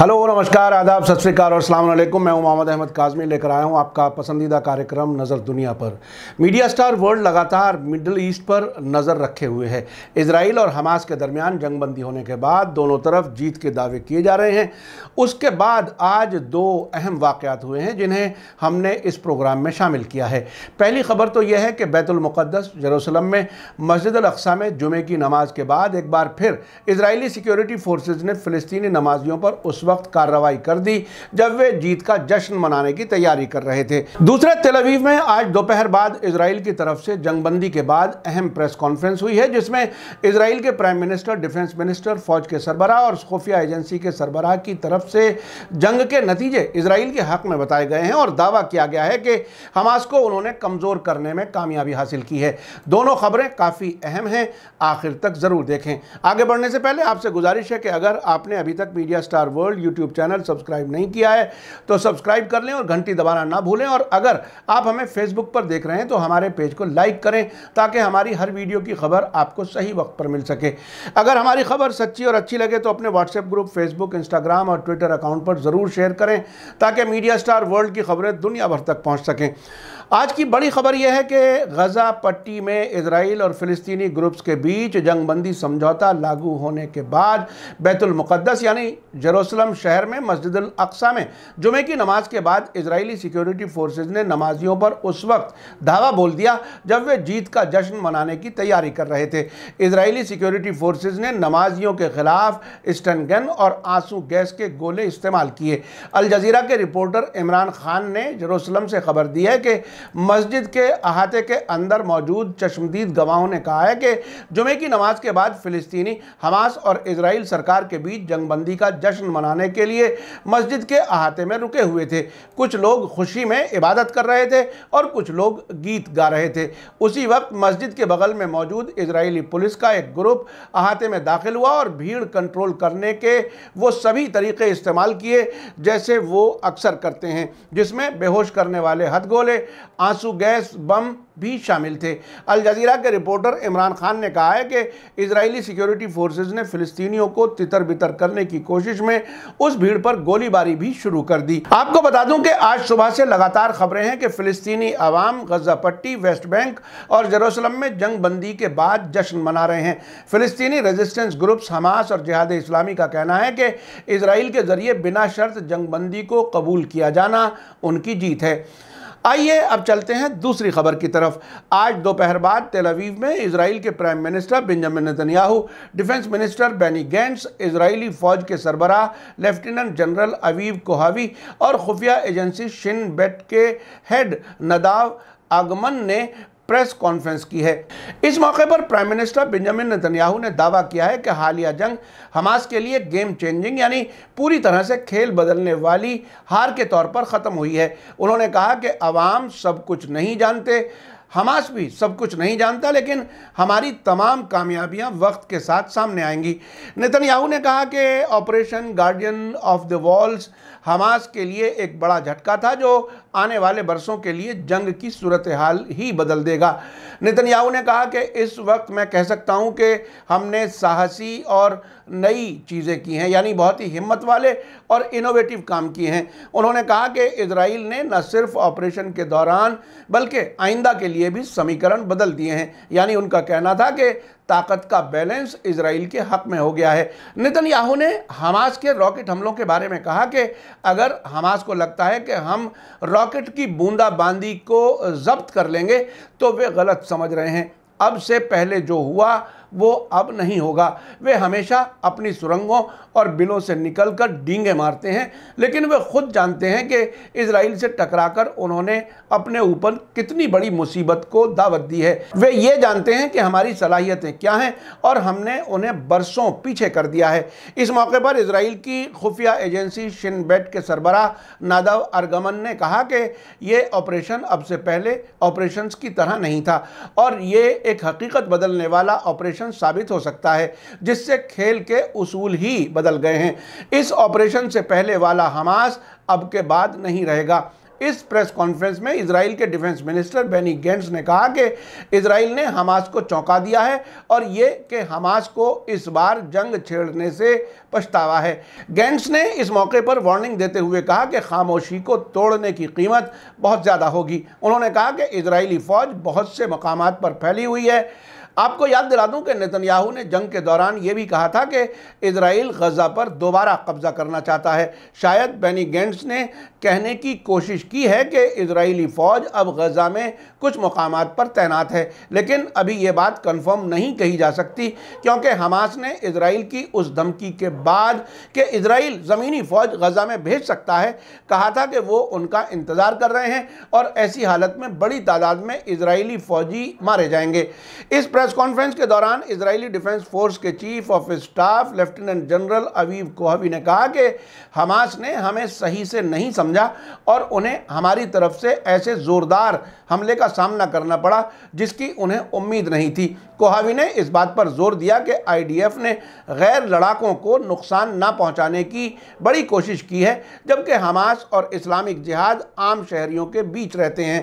hello नमस्कार आदाब सत श्रीकाल और अस्सलाम वालेकुम मैं मोहम्मद अहमद काजमी लेकर आया हूं आपका पसंदीदा कार्यक्रम नज़र दुनिया पर मीडिया स्टार वर्ल्ड लगातार मिडल ईस्ट पर नज़र रखे हुए है इसराइल और हमास के दरमियान जंगबंदी होने के बाद दोनों तरफ जीत के दावे किए जा रहे हैं उसके बाद आज दो अहम वाक़ात हुए हैं जिन्हें हमने इस प्रोग्राम में शामिल किया है पहली खबर तो यह है कि बैतुलमक़दस जरूसलम में मस्जिद अक्सा में जुमे की नमाज के बाद एक बार फिर इसराइली सिक्योरिटी फोर्सेज ने फ़लस्तनी नमाजियों पर उस वक्त कार्रवाई कर दी जब वे जीत का जश्न मनाने की तैयारी कर रहे थे दूसरे तेलवीव में आज दोपहर बाद इसराइल की तरफ से जंगबंदी के बाद अहम प्रेस कॉन्फ्रेंस हुई है जिसमें इसराइल के प्राइम मिनिस्टर डिफेंस मिनिस्टर फौज के सरबराह और खुफिया एजेंसी के सरबराह की तरफ से जंग के नतीजे इसराइल के हक में बताए गए हैं और दावा किया गया है कि हमास को उन्होंने कमज़ोर करने में कामयाबी हासिल की है दोनों खबरें काफ़ी अहम हैं आखिर तक ज़रूर देखें आगे बढ़ने से पहले आपसे गुजारिश है कि अगर आपने अभी तक Media Star World channel YouTube channel subscribe नहीं किया है तो सब्सक्राइब कर लें और घंटी दबाना ना भूलें और अगर आप हमें फेसबुक पर देख रहे हैं तो हमारे पेज को लाइक करें ताकि हमारी हर वीडियो की खबर आपको सही वक्त पर मिल सके अगर हमारी खबर सच्ची और अच्छी लगे तो अपने व्हाट्सएप ग्रुप फेसबुक इंस्टाग्राम और ट्विटर अकाउंट पर ज़रूर शेयर करें ताकि मीडिया स्टार वर्ल्ड की खबरें दुनिया भर तक पहुँच सकें आज की बड़ी खबर यह है कि गज़ा पट्टी में इसराइल और फ़िलिस्तीनी ग्रुप्स के बीच जंगबंदी समझौता लागू होने के बाद बैतुलमक़दस यानी जरूसलम शहर में मस्जिद अक्सा में जुमे की नमाज के बाद इसराइली सिक्योरिटी फोर्सेज ने नमाजियों पर उस वक्त धावा बोल दिया जब वे जीत का जश्न मनाने की तैयारी कर रहे थे इसराइली सिक्योरिटी फोर्सेज ने नमाजियों के ख़िलाफ़ स्टन गन और आंसू गैस के गोले इस्तेमाल किए अलजजीरा के रिपोर्टर इमरान खान ने जरूसलम से खबर दी है कि मस्जिद के अहाते के अंदर मौजूद चश्मदीद गवाहों ने कहा है कि जुमे की नमाज के बाद फ़िलिस्तीनी हमास और इसराइल सरकार के बीच जंगबंदी का जश्न मनाने के लिए मस्जिद के अहाते में रुके हुए थे कुछ लोग खुशी में इबादत कर रहे थे और कुछ लोग गीत गा रहे थे उसी वक्त मस्जिद के बगल में मौजूद इसराइली पुलिस का एक ग्रुप अहाते में दाखिल हुआ और भीड़ कंट्रोल करने के वो सभी तरीके इस्तेमाल किए जैसे वो अक्सर करते हैं जिसमें बेहोश करने वाले हथगोले आंसू गैस बम भी शामिल थे अल जजीरा के रिपोर्टर इमरान खान ने कहा है कि इसराइली सिक्योरिटी फोर्सेज ने फिलिस्तीनियों को तितर बितर करने की कोशिश में उस भीड़ पर गोलीबारी भी शुरू कर दी आपको बता दूं कि आज सुबह से लगातार खबरें हैं कि फिलिस्तीनी आवाम गजा पट्टी वेस्ट बैंक और जरूसलम में जंग बंदी के बाद जश्न मना रहे हैं फिलिस्तीनी रेजिस्टेंस ग्रुप्स हमास और जिहाद इस्लामी का कहना है कि इसराइल के जरिए बिना शर्त बंदी को कबूल किया जाना उनकी जीत है आइए अब चलते हैं दूसरी खबर की तरफ आज दोपहर बाद तेलवीव में इसराइल के prime minister Benjamin Netanyahu defence minister Benny Gantz Israeli फौज के सरबराह लेफ्टिनेंट जनरल अवीव कोहावी और खुफिया एजेंसी शिन बेट के हेड नदाव आगमन ने प्रेस कॉन्फ्रेंस की है इस मौके पर प्राइम मिनिस्टर बेंजामिन नेतन्याहू ने दावा किया है कि हालिया जंग हमास के लिए गेम चेंजिंग यानी पूरी तरह से खेल बदलने वाली हार के तौर पर ख़त्म हुई है उन्होंने कहा कि अवाम सब कुछ नहीं जानते हमास भी सब कुछ नहीं जानता लेकिन हमारी तमाम कामयाबियां वक्त के साथ सामने आएंगी नितनयाहू ने कहा कि operation Guardian of the Walls Hamas के लिए एक बड़ा झटका था जो आने वाले वर्षों के लिए जंग की सूरत हाल ही बदल देगा नितनयाहू ने कहा कि इस वक्त मैं कह सकता हूं कि हमने साहसी और नई चीज़ें की हैं यानी बहुत ही हिम्मत वाले और इनोवेटिव काम किए हैं उन्होंने कहा कि इसराइल ने न सिर्फ ऑपरेशन के दौरान बल्कि आइंदा के लिए भी समीकरण बदल दिए हैं यानी उनका कहना था कि ताकत का बैलेंस इसराइल के हक में हो गया है याहू ने हमास के रॉकेट हमलों के बारे में कहा कि अगर हमास को लगता है कि हम रॉकेट की बूंदाबांदी को जब्त कर लेंगे तो वे गलत समझ रहे हैं अब से पहले जो हुआ वो अब नहीं होगा वे हमेशा अपनी सुरंगों और बिलों से निकलकर डींगे मारते हैं लेकिन वे खुद जानते हैं कि इसराइल से टकराकर उन्होंने अपने ऊपर कितनी बड़ी मुसीबत को दावत दी है वे ये जानते हैं कि हमारी सलाहियतें क्या हैं और हमने उन्हें बरसों पीछे कर दिया है इस मौके पर इसराइल की खुफिया एजेंसी शिनबेट के सरबरा नादव अरगमन ने कहा कि ये ऑपरेशन अब से पहले ऑपरेशन की तरह नहीं था और ये एक हकीकत बदलने वाला ऑपरेशन ऑपरेशन साबित हो सकता है जिससे खेल के उसूल ही बदल गए हैं इस ऑपरेशन से पहले वाला हमास अब के बाद नहीं रहेगा इस प्रेस कॉन्फ्रेंस में इसराइल के डिफेंस मिनिस्टर बेनी गेंट्स ने कहा कि इसराइल ने हमास को चौंका दिया है और ये कि हमास को इस बार जंग छेड़ने से पछतावा है गेंट्स ने इस मौके पर वार्निंग देते हुए कहा कि खामोशी को तोड़ने की कीमत बहुत ज़्यादा होगी उन्होंने कहा कि इसराइली फ़ौज बहुत से मकाम पर फैली हुई है आपको याद दिला दूं कि नेतन्याहू ने जंग के दौरान ये भी कहा था कि इसराइल गज़ा पर दोबारा कब्ज़ा करना चाहता है शायद बैनी गेंट्स ने कहने की कोशिश की है कि इसराइली फ़ौज अब गज़ा में कुछ मकाम पर तैनात है लेकिन अभी ये बात कन्फर्म नहीं कही जा सकती क्योंकि हमास ने इसराइल की उस धमकी के बाद कि इसराइल ज़मीनी फ़ौज गज़ा में भेज सकता है कहा था कि वो उनका इंतज़ार कर रहे हैं और ऐसी हालत में बड़ी तादाद में इसराइली फ़ौजी मारे जाएंगे इस प्रेस प्रेस कॉन्फ्रेंस के दौरान इजरायली डिफेंस फोर्स के chief of staff lieutenant general Aviv Kochavi ने कहा कि हमास ने हमें सही से नहीं समझा और उन्हें हमारी तरफ से ऐसे ज़ोरदार हमले का सामना करना पड़ा जिसकी उन्हें उम्मीद नहीं थी कोहावी ने इस बात पर जोर दिया कि आईडीएफ ने गैर लड़ाकों को नुकसान ना पहुंचाने की बड़ी कोशिश की है जबकि हमास और इस्लामिक जिहाद आम शहरियों के बीच रहते हैं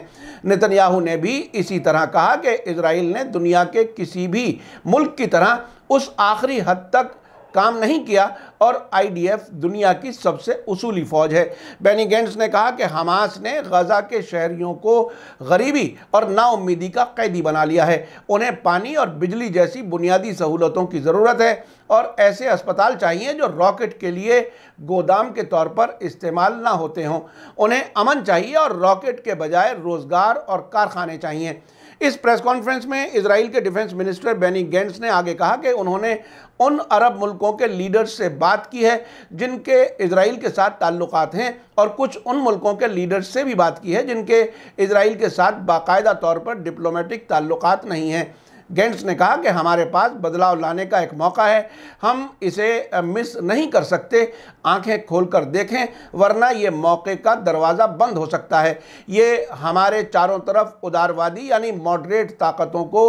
नितनयाहू ने भी इसी तरह कहा कि इसराइल ने दुनिया के किसी भी मुल्क की तरह उस आखिरी हद तक काम नहीं किया और आईडीएफ दुनिया की सबसे उसूली फौज है बेनी गेंट्स ने कहा कि हमास ने गजा के शहरियों को गरीबी और नाउमीदी का कैदी बना लिया है उन्हें पानी और बिजली जैसी बुनियादी सहूलतों की ज़रूरत है और ऐसे अस्पताल चाहिए जो रॉकेट के लिए गोदाम के तौर पर इस्तेमाल ना होते हों उन्हें अमन चाहिए और रॉकेट के बजाय रोज़गार और कारखाने चाहिए इस प्रेस कॉन्फ्रेंस में इसराइल के डिफेंस मिनिस्टर बेनी गेंट्स ने आगे कहा कि उन्होंने उन अरब मुल्कों के लीडर्स से बात की है जिनके इसराइल के साथ ताल्लुक हैं और कुछ उन मुल्कों के लीडर्स से भी बात की है जिनके इसराइल के साथ बाकायदा तौर पर डिप्लोमेटिक ताल्लुक नहीं हैं गेंट्स ने कहा कि हमारे पास बदलाव लाने का एक मौका है हम इसे मिस नहीं कर सकते आंखें खोलकर देखें वरना ये मौके का दरवाज़ा बंद हो सकता है ये हमारे चारों तरफ उदारवादी यानी मॉडरेट ताकतों को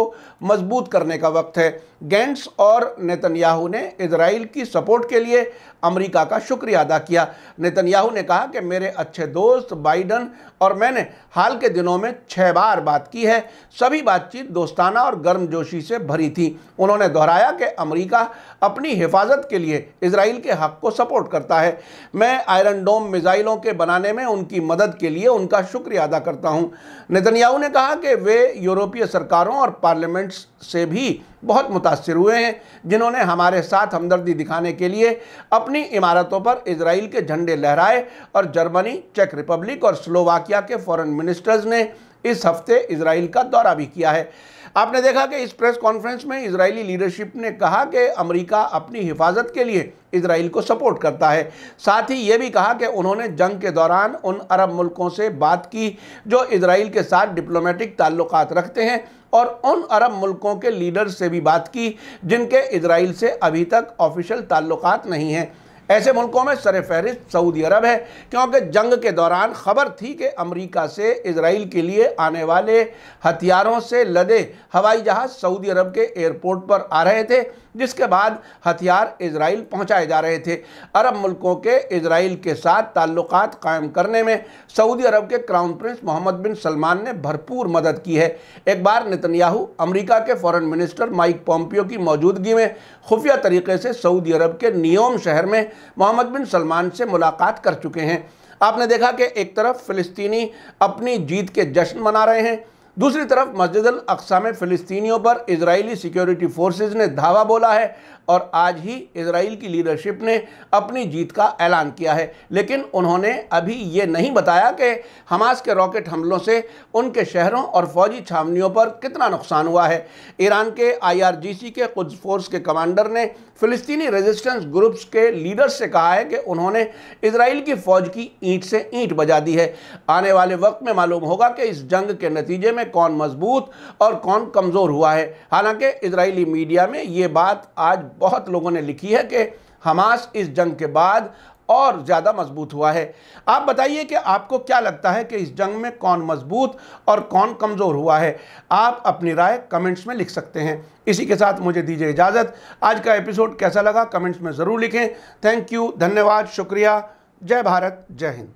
मजबूत करने का वक्त है गेंट्स और नेतन्याहू ने इसराइल की सपोर्ट के लिए अमेरिका का शुक्रिया अदा किया नेतन्याहू ने कहा कि मेरे अच्छे दोस्त बाइडन और मैंने हाल के दिनों में छः बार बात की है सभी बातचीत दोस्ताना और गर्मजोशी से भरी थी उन्होंने दोहराया कि अमेरिका अपनी हिफाजत के लिए इसराइल के हक को सपोर्ट करता है मैं आयरन डोम मिज़ाइलों के बनाने में उनकी मदद के लिए उनका शुक्रिया अदा करता हूँ नेतन्याहू ने कहा कि वे यूरोपीय सरकारों और पार्लियामेंट्स से भी बहुत मुतासर हुए हैं जिन्होंने हमारे साथ हमदर्दी दिखाने के लिए अपनी इमारतों पर इसराइल के झंडे लहराए और जर्मनी चेक रिपब्लिक और स्लोवाकिया के फॉरेन मिनिस्टर्स ने इस हफ्ते इसराइल का दौरा भी किया है आपने देखा कि इस प्रेस कॉन्फ्रेंस में इजरायली लीडरशिप ने कहा कि अमेरिका अपनी हिफाजत के लिए इसराइल को सपोर्ट करता है साथ ही ये भी कहा कि उन्होंने जंग के दौरान उन अरब मुल्कों से बात की जो इसराइल के साथ डिप्लोमेटिक ताल्लुक रखते हैं और उन अरब मुल्कों के लीडर से भी बात की जिनके इसराइल से अभी तक ऑफिशियल ताल्लुक नहीं हैं ऐसे मुल्कों में सर फहरिस्त सऊदी अरब है क्योंकि जंग के दौरान खबर थी कि अमरीका से इसराइल के लिए आने वाले हथियारों से लदे हवाई जहाज़ सऊदी अरब के एयरपोर्ट पर आ रहे थे जिसके बाद हथियार इसराइल पहुंचाए जा रहे थे अरब मुल्कों के इसराइल के साथ ताल्लुक कायम करने में सऊदी अरब के crown prince Mohammed bin Salman ने भरपूर मदद की है एक बार नितनयाहू अमेरिका के फॉरेन मिनिस्टर माइक पॉम्पियो की मौजूदगी में खुफिया तरीके से सऊदी अरब के नियोम शहर में मोहम्मद बिन सलमान से मुलाकात कर चुके हैं आपने देखा कि एक तरफ फ़िलिस्तीनी अपनी जीत के जश्न मना रहे हैं दूसरी तरफ मस्जिद अल में फ़िलिस्तीनियों पर इसराइली सिक्योरिटी फोर्सेज ने धावा बोला है और आज ही इसराइल की लीडरशिप ने अपनी जीत का ऐलान किया है लेकिन उन्होंने अभी ये नहीं बताया कि हमास के रॉकेट हमलों से उनके शहरों और फौजी छावनियों पर कितना नुकसान हुआ है ईरान के आईआरजीसी के कुछ फोर्स के कमांडर ने फ़िलिस्तीनी रेजिस्टेंस ग्रुप्स के लीडर्स से कहा है कि उन्होंने इसराइल की फ़ौज की ईंट से ईंट बजा दी है आने वाले वक्त में मालूम होगा कि इस जंग के नतीजे में कौन मजबूत और कौन कमज़ोर हुआ है हालांकि इजरायली मीडिया में ये बात आज बहुत लोगों ने लिखी है कि हमास इस जंग के बाद और ज़्यादा मजबूत हुआ है आप बताइए कि आपको क्या लगता है कि इस जंग में कौन मजबूत और कौन कमज़ोर हुआ है आप अपनी राय कमेंट्स में लिख सकते हैं इसी के साथ मुझे दीजिए इजाज़त आज का एपिसोड कैसा लगा कमेंट्स में ज़रूर लिखें थैंक यू धन्यवाद शुक्रिया जय भारत जय हिंद